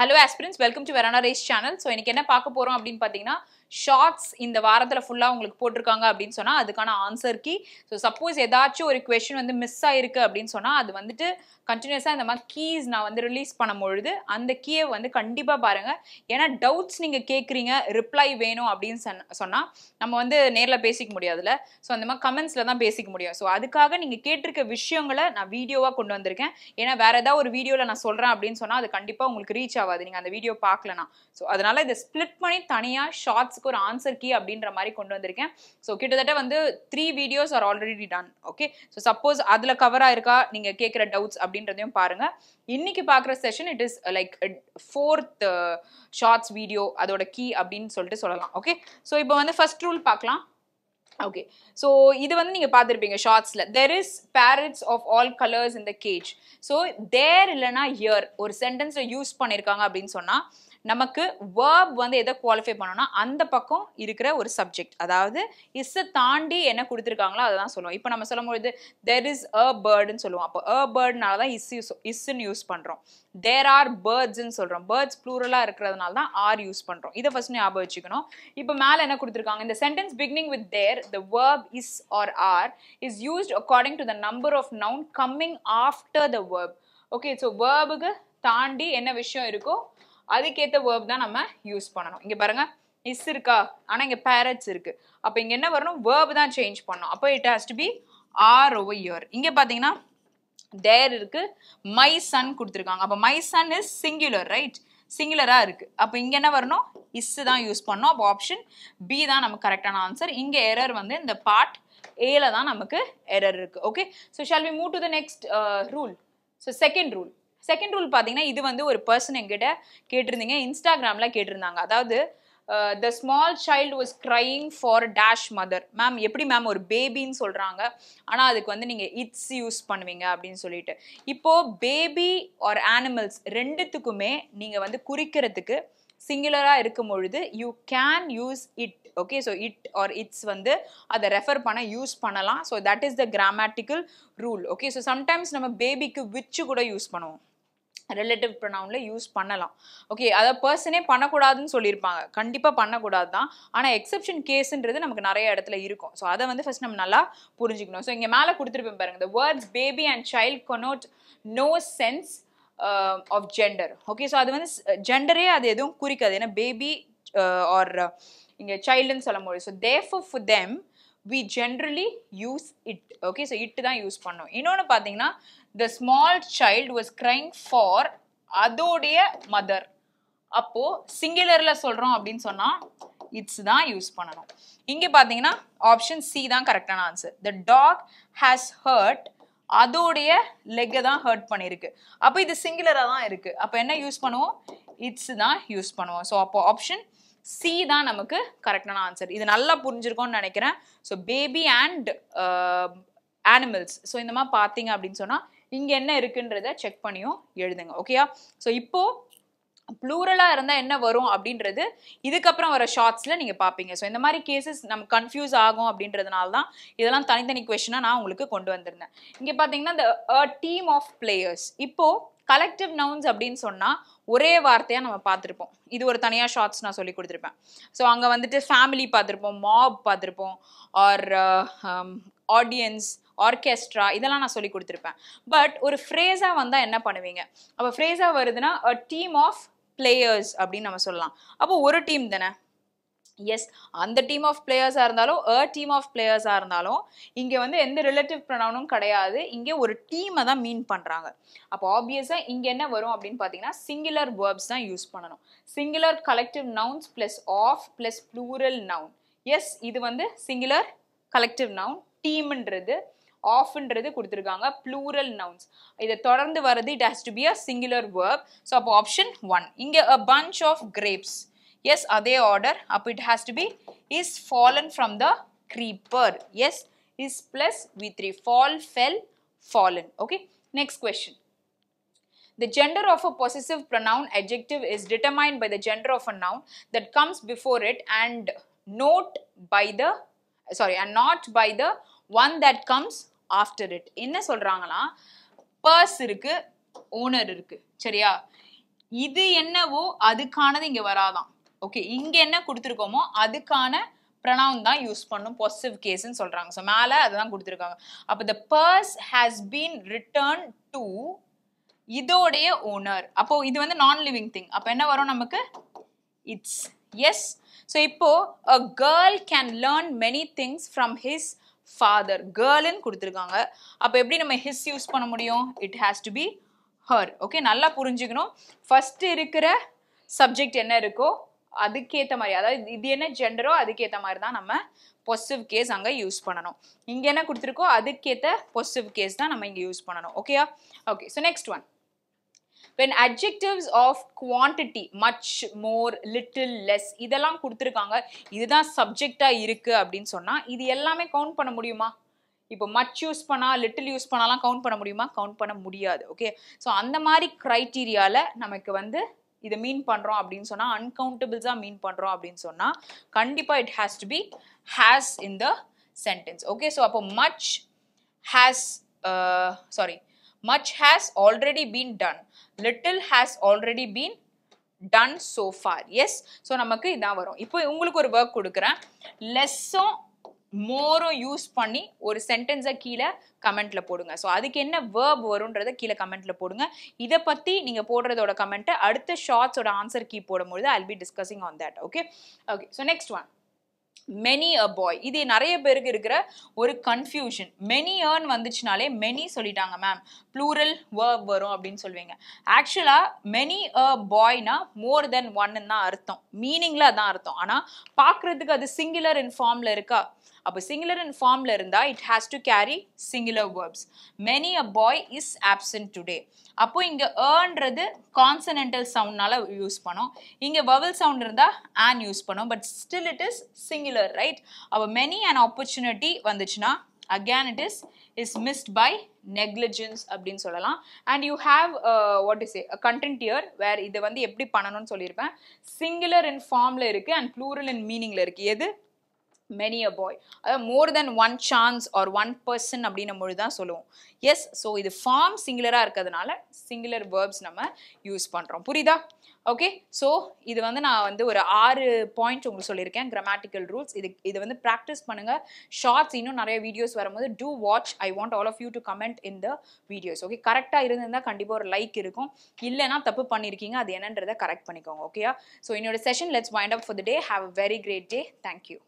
Hello aspirants welcome to Veranda race channel so எனக்கு என்ன பார்க்க போகிறோம் அப்படின்னு பார்த்தீங்கன்னா ஷார்ட்ஸ் இந்த வாரத்தில் ஃபுல்லாக உங்களுக்கு போட்டிருக்காங்க அப்படின்னு சொன்னால் அதுக்கான ஆன்சர் கீ ஸோ சப்போஸ் ஏதாச்சும் ஒரு கொஷின் வந்து மிஸ் ஆயிருக்கு அப்படின்னு சொன்னால் அது வந்துட்டு கண்டினியூஸாக இந்த மாதிரி கீஸ் நான் வந்து ரிலீஸ் பண்ணும்பொழுது அந்த கீயை வந்து கண்டிப்பாக பாருங்கள் ஏன்னா டவுட்ஸ் நீங்கள் கேட்குறீங்க ரிப்ளை வேணும் அப்படின்னு சொன்னால் நம்ம வந்து நேரில் பேசிக்க முடியாதுல்ல ஸோ அந்த மாதிரி கமெண்ட்ஸில் தான் பேசிக்க முடியும் ஸோ அதுக்காக நீங்கள் கேட்டிருக்க விஷயங்களை நான் வீடியோவாக கொண்டு வந்திருக்கேன் ஏன்னா வேறு ஏதாவது ஒரு வீடியோவில் நான் சொல்கிறேன் அப்படின்னு சொன்னால் அது கண்டிப்பாக உங்களுக்கு ரீச் ஆகாது நீங்கள் அந்த வீடியோ பார்க்கலனா ஸோ அதனால் இதை ஸ்ப்ளிட் பண்ணி தனியாக ஷார்ட்ஸ் தாட்ஸுக்கு ஒரு ஆன்சர் கீ அப்படின்ற மாதிரி கொண்டு வந்திருக்கேன் ஸோ கிட்டத்தட்ட வந்து three videos are already done okay so suppose அதில் கவர் ஆயிருக்கா நீங்கள் கேட்குற டவுட்ஸ் அப்படின்றதையும் பாருங்கள் இன்னைக்கு பார்க்குற session it is like fourth shorts video அதோட கீ அப்படின்னு சொல்லிட்டு சொல்லலாம் ஓகே ஸோ இப்போ வந்து ஃபர்ஸ்ட் ரூல் பார்க்கலாம் ஓகே ஸோ இது வந்து நீங்கள் பார்த்துருப்பீங்க ஷார்ட்ஸில் there is parrots of all colours இந்த கேஜ் ஸோ தேர் இல்லைனா இயர் ஒரு சென்டென்ஸில் யூஸ் பண்ணியிருக்காங்க அப்படின்னு சொன்னால் நமக்கு வேர்ப் வந்து எதை குவாலிஃபை பண்ணோம்னா அந்த பக்கம் இருக்கிற ஒரு சப்ஜெக்ட் அதாவது இஸ்ஸை தாண்டி என்ன கொடுத்துருக்காங்களோ அதை தான் சொல்லுவோம் இப்போ நம்ம சொல்லும்பொழுது தெர் இஸ் அ பேர்டுன்னு சொல்லுவோம் அப்போ அ பேர்டுனால தான் இஸ் யூஸ் இஸ்ஸுன்னு யூஸ் பண்ணுறோம் தேர் ஆர் பேர்ட்ஸ்ன்னு சொல்கிறோம் பேர்ட்ஸ் ப்ளூரலாக இருக்கிறதுனால தான் ஆர் யூஸ் பண்ணுறோம் இதை ஃபஸ்ட் ஞாபகம் வச்சுக்கணும் இப்போ மேலே என்ன கொடுத்துருக்காங்க இந்த sentence beginning with there the verb is are are is used according to the number of noun coming after the verb okay so வேர்புக்கு தாண்டி என்ன விஷயம் இருக்கோ அதுக்கேற்ற வேர்ப் தான் நம்ம யூஸ் பண்ணணும் இங்கே பாருங்கள் இஸ் இருக்கா ஆனால் இங்கே பேரட்ஸ் இருக்குது அப்போ இங்கே என்ன வரணும் வேர்ப் தான் சேஞ்ச் பண்ணணும் அப்போ it has to be are over here இங்கே பார்த்தீங்கன்னா தேர் இருக்கு மை சன் கொடுத்துருக்காங்க அப்போ my son is singular right சிங்குலராக இருக்குது அப்போ இங்கே என்ன வரணும் இஸ் தான் யூஸ் பண்ணோம் அப்போ ஆப்ஷன் பி தான் நமக்கு கரெக்டான ஆன்சர் இங்கே எரர் வந்து இந்த பார்ட் ஏல தான் நமக்கு எரர் இருக்குது okay so shall we move to the next rule so second rule second rule பார்த்தீங்கன்னா இது வந்து ஒரு பர்சன் எங்கிட்ட கேட்டிருந்தீங்க இன்ஸ்டாகிராமில் கேட்டிருந்தாங்க அதாவது the small child was crying for dash mother ma'am எப்படி மேம் ஒரு பேபின்னு சொல்கிறாங்க ஆனால் அதுக்கு வந்து நீங்கள் இட்ஸ் யூஸ் பண்ணுவீங்க அப்படின்னு சொல்லிட்டு இப்போது பேபி ஆர் ஆனிமல்ஸ் ரெண்டுத்துக்குமே நீங்கள் வந்து குறிக்கிறதுக்கு சிங்குலராக இருக்கும் பொழுது you can use it okay so it or it's வந்து அதை ரெஃபர் பண்ண யூஸ் பண்ணலாம் so that is the grammatical rule okay so sometimes நம்ம பேபிக்கு விச்சு கூட யூஸ் பண்ணுவோம் ரிலேட்டிவ் ப்ரொனவுனில் யூஸ் பண்ணலாம் ஓகே அதை பர்சனே பண்ணக்கூடாதுன்னு சொல்லியிருப்பாங்க கண்டிப்பாக பண்ணக்கூடாது தான் ஆனால் எக்ஸப்ஷன் கேஸுன்றது நமக்கு நிறைய இடத்துல இருக்கும் ஸோ அதை வந்து ஃபஸ்ட் நம்ம நல்லா புரிஞ்சுக்கணும் ஸோ இங்கே மேலே கொடுத்துருப்பேன் பாருங்க இந்த words baby and child connote no sense of gender okay so அது வந்து ஜெண்டரே அது எதுவும் குறிக்காது ஏன்னா பேபி ஆர் இங்கே சைல்டுன்னு சொல்ல முடியும் ஸோ தேஃப் of them we generally use it okay so it தான் யூஸ் பண்ணோம் இன்னொன்று பார்த்தீங்கன்னா the small child was crying for அதோடைய மதர் அப்போ சிங்கிலரில் சொல்கிறோம் அப்படின்னு சொன்னால் இட்ஸ் தான் யூஸ் பண்ணணும் இங்கே பார்த்தீங்கன்னா ஆப்ஷன் சி தான் கரெக்டான answer the dog has hurt அதோடைய லெக்கை தான் ஹர்ட் பண்ணியிருக்கு அப்போ இது சிங்கிலராக தான் இருக்குது அப்போ என்ன யூஸ் பண்ணுவோம் இட்ஸ் தான் யூஸ் பண்ணுவோம் ஸோ அப்போ ஆப்ஷன் சி தான் நமக்கு கரெக்டான ஆன்சர் இது நல்லா புரிஞ்சிருக்கோம்னு நினைக்கிறேன் so baby and animals so இந்த மாதிரி பார்த்தீங்க அப்படின்னு சொன்னால் இங்கே என்ன இருக்குன்றத செக் பண்ணியும் எழுதுங்க ஓகேயா ஸோ இப்போது ப்ளூரலாக இருந்தால் என்ன வரும் அப்படின்றது இதுக்கப்புறம் வர ஷார்ட்ஸில் நீங்கள் பார்ப்பீங்க ஸோ இந்த மாதிரி கேசஸ் நம்ம கன்ஃபியூஸ் ஆகும் அப்படின்றதுனால தான் இதெல்லாம் தனித்தனி கொஷனாக நான் உங்களுக்கு கொண்டு வந்திருந்தேன் இங்கே பார்த்தீங்கன்னா இந்த டீம் ஆஃப் பிளேயர்ஸ் இப்போது கலெக்டிவ் நவுன்ஸ் அப்படின்னு சொன்னால் ஒரே வார்த்தையாக நம்ம பார்த்துருப்போம் இது ஒரு தனியாக ஷார்ட்ஸ் நான் சொல்லி கொடுத்துருப்பேன் ஸோ அங்கே வந்துட்டு ஃபேமிலி பார்த்துருப்போம் மாப் பார்த்துருப்போம் or audience uh, um, orchestra இதெல்லாம் நான் சொல்லி கொடுத்துருப்பேன் பட் ஒரு ஃப்ரேஸாக வந்தால் என்ன பண்ணுவீங்க அப்போ ஃப்ரேஸாக வருதுன்னா அ டீம் ஆஃப் பிளேயர்ஸ் அப்படின்னு நம்ம சொல்லலாம் அப்போ ஒரு டீம் தானே எஸ் அந்த டீம் ஆஃப் பிளேயர்ஸாக இருந்தாலும் அ டீம் ஆஃப் பிளேயர்ஸாக இருந்தாலும் இங்கே வந்து எந்த ரிலேட்டிவ் ப்ரொனவுனும் கிடையாது இங்கே ஒரு டீமை தான் மீன் பண்ணுறாங்க அப்போ ஆப்வியஸாக இங்கே என்ன வரும் அப்படின்னு பார்த்தீங்கன்னா சிங்கிலர் வேர்ப்ஸ் தான் யூஸ் பண்ணணும் singular collective nouns plus of plus plural noun yes இது வந்து சிங்குலர் கலெக்டிவ் நவுன் டீம்ன்றது ஆஃப்ன்றது கொடுத்துருக்காங்க ப்ளூரல் நவுன்ஸ் இதை தொடர்ந்து வர்றது it has to be a singular verb so அப்போ ஆப்ஷன் ஒன் இங்கே a bunch of grapes yes அதே ஆர்டர் அப்போ it has to be is fallen from the creeper. Yes, is plus V3. Fall, fell, fallen. Okay. Next question. The gender of a possessive pronoun adjective is determined by the gender of a noun that comes before it and not by the sorry and not by the one that comes after it என்ன சொல்றாங்கன்னா purse இருக்கு owner இருக்கு சரியா இது என்னவோ அதுக்கானது இங்க வராதான் okay இங்க என்ன கொடுத்துருக்கோமோ அதுக்கான ப்ரனவுன் தான் யூஸ் பண்ணும் பாசிட்டிவ் கேஸ்ன்னு சொல்றாங்க ஸோ மேலே அதுதான் கொடுத்துருக்காங்க அப்போ the purse has been return to இதோடைய ஓனர் அப்போ இது வந்து நான் லிவிங் திங் அப்போ என்ன வரும் நமக்கு இட்ஸ் எஸ் ஸோ இப்போ a girl can learn many things from his father கேர்ள்னு கொடுத்துருக்காங்க அப்போ எப்படி நம்ம ஹிஸ் யூஸ் பண்ண முடியும் it has to be her okay நல்லா புரிஞ்சுக்கணும் ஃபஸ்ட்டு இருக்கிற சப்ஜெக்ட் என்ன இருக்கோ அதுக்கேற்ற மாதிரி அதாவது இது என்ன ஜெண்டரோ அதுக்கேற்ற மாதிரி தான் நம்ம பொசிவ் கேஸ் அங்கே யூஸ் பண்ணணும் இங்கே என்ன கொடுத்துருக்கோ அதுக்கேற்ற பொசிவ் கேஸ் தான் நம்ம இங்கே யூஸ் பண்ணணும் ஓகேயா okay so next one when adjectives of quantity much more little less இதெல்லாம் கொடுத்துருக்காங்க இதுதான் சப்ஜெக்டாக இருக்கு அப்படின்னு சொன்னா இது எல்லாமே கவுண்ட் பண்ண முடியுமா இப்போ மச் யூஸ் பண்ணா லிட்டில் யூஸ் பண்ணாலாம் கவுண்ட் பண்ண முடியுமா கவுண்ட் பண்ண முடியாது ஓகே ஸோ அந்த மாதிரி க்ரைட்டீரியால நமக்கு வந்து இதை மீன் பண்ணுறோம் அப்படின்னு சொன்னால் அன்கவுண்டபிள்ஸாக மீன் பண்ணுறோம் அப்படின்னு சொன்னால் கண்டிப்பாக it has to be has in the sentence okay so அப்போ much has sorry much has already been done little has already been done so for yes so நமக்கு இதான் வரும் இப்போ உங்களுக்கு ஒரு ஒர்க் கொடுக்குறேன் லெஸ்ஸும் மோரும் யூஸ் பண்ணி ஒரு சென்டென்ஸை கீழே கமெண்ட்ல போடுங்க ஸோ அதுக்கு என்ன வேர்ப் வரும்ன்றத கீழே கமெண்ட்ல போடுங்க இதை பற்றி நீங்கள் போடுறதோட கமெண்ட்டை அடுத்த ஷார்ட்ஸோட ஆன்சர் கீ போடும்பொழுது I'll be discussing on that okay okay so next one many a boy இது நிறைய பேருக்கு இருக்கிற ஒரு கன்ஃபியூஷன் மெனி ஏர்ன் வந்துச்சுனாலே மெனி சொல்லிட்டாங்க மேம் ப்ளூரல் வேர்ப் வரும் அப்படின்னு சொல்லுவீங்க ஆக்சுவலாக மெனி அ பாய்னா மோர் தென் ஒன்னு தான் அர்த்தம் மீனிங்கில் அதான் அர்த்தம் ஆனால் பார்க்குறதுக்கு அது சிங்குலர் இன் ஃபார்மில் இருக்கா அப்போ சிங்குலர் அண்ட் ஃபார்மில் இருந்தால் it has to carry singular verbs many a boy is absent today அப்போ இங்கே ஏர்ன்றது கான்சனென்டல் சவுண்ட்னால யூஸ் பண்ணோம் இங்கே வவல் சவுண்ட் இருந்தால் ஆன் யூஸ் பண்ணோம் but still it is singular right அப்போ மெனி அண்ட் ஆப்பர்ச்சுனிட்டி வந்துச்சுன்னா again it is is missed by negligence அப்படின்னு சொல்லலாம் and you have what is a content year where இதை வந்து எப்படி பண்ணணும்னு சொல்லியிருப்பேன் சிங்குலர் இன் ஃபார்மில் இருக்குது அண்ட் ப்ளூரல் இன் மீனிங்கில் இருக்குது எது மெனி அ பாய் அதாவது more than one chance or one person அப்படின்னும் பொழுது தான் சொல்லுவோம் எஸ் ஸோ இது ஃபார்ம் சிங்குலராக இருக்கிறதுனால சிங்குலர் வேர்ப்ஸ் நம்ம யூஸ் பண்ணுறோம் புரியுதா ஓகே ஸோ இது வந்து நான் வந்து ஒரு ஆறு பாயிண்ட் உங்களுக்கு சொல்லியிருக்கேன் கிராமட்டிக்கல் ரூல்ஸ் இது இது வந்து ப்ராக்டிஸ் பண்ணுங்கள் ஷார்ட்ஸ் இன்னும் நிறைய வீடியோஸ் வரும்போது do watch I want all of you to comment in the videos okay கரெக்டாக இருந்திருந்தால் கண்டிப்பாக ஒரு லைக் இருக்கும் இல்லைனா தப்பு பண்ணியிருக்கீங்க அது என்னன்றதை கரெக்ட் பண்ணிக்கோங்க ஓகேயா ஸோ என்னோட session let's wind up for the day have a very great day thank you